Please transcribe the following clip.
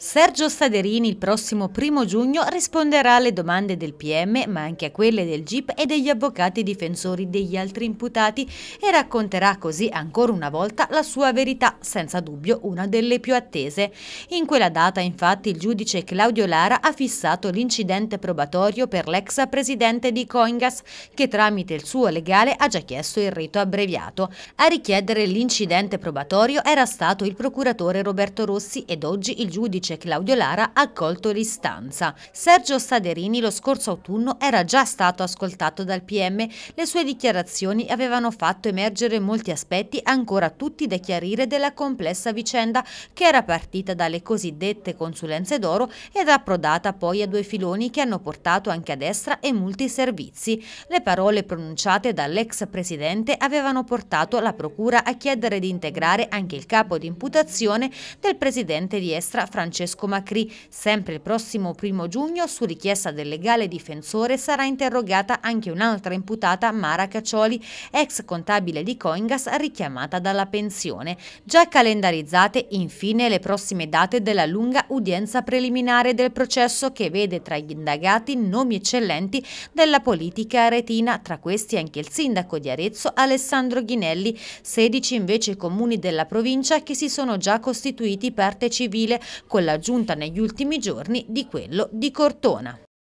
Sergio Staderini il prossimo primo giugno risponderà alle domande del PM, ma anche a quelle del GIP e degli avvocati difensori degli altri imputati e racconterà così ancora una volta la sua verità, senza dubbio una delle più attese. In quella data, infatti, il giudice Claudio Lara ha fissato l'incidente probatorio per l'ex presidente di Coingas, che tramite il suo legale ha già chiesto il rito abbreviato. A richiedere l'incidente probatorio era stato il procuratore Roberto Rossi ed oggi il giudice vice Claudio Lara ha accolto l'istanza. Sergio Saderini lo scorso autunno era già stato ascoltato dal PM, le sue dichiarazioni avevano fatto emergere molti aspetti ancora tutti da chiarire della complessa vicenda che era partita dalle cosiddette consulenze d'oro ed approdata poi a due filoni che hanno portato anche a destra e molti servizi. Le parole pronunciate dall'ex presidente avevano portato la procura a chiedere di integrare anche il capo di imputazione del presidente di Estra Francesco Francesco Macri. Sempre il prossimo primo giugno, su richiesta del legale difensore, sarà interrogata anche un'altra imputata, Mara Caccioli, ex contabile di Coingas richiamata dalla pensione. Già calendarizzate infine le prossime date della lunga udienza preliminare del processo che vede tra gli indagati nomi eccellenti della politica aretina, tra questi anche il sindaco di Arezzo Alessandro Ghinelli, 16 invece comuni della provincia che si sono già costituiti parte civile con quella giunta negli ultimi giorni di quello di Cortona.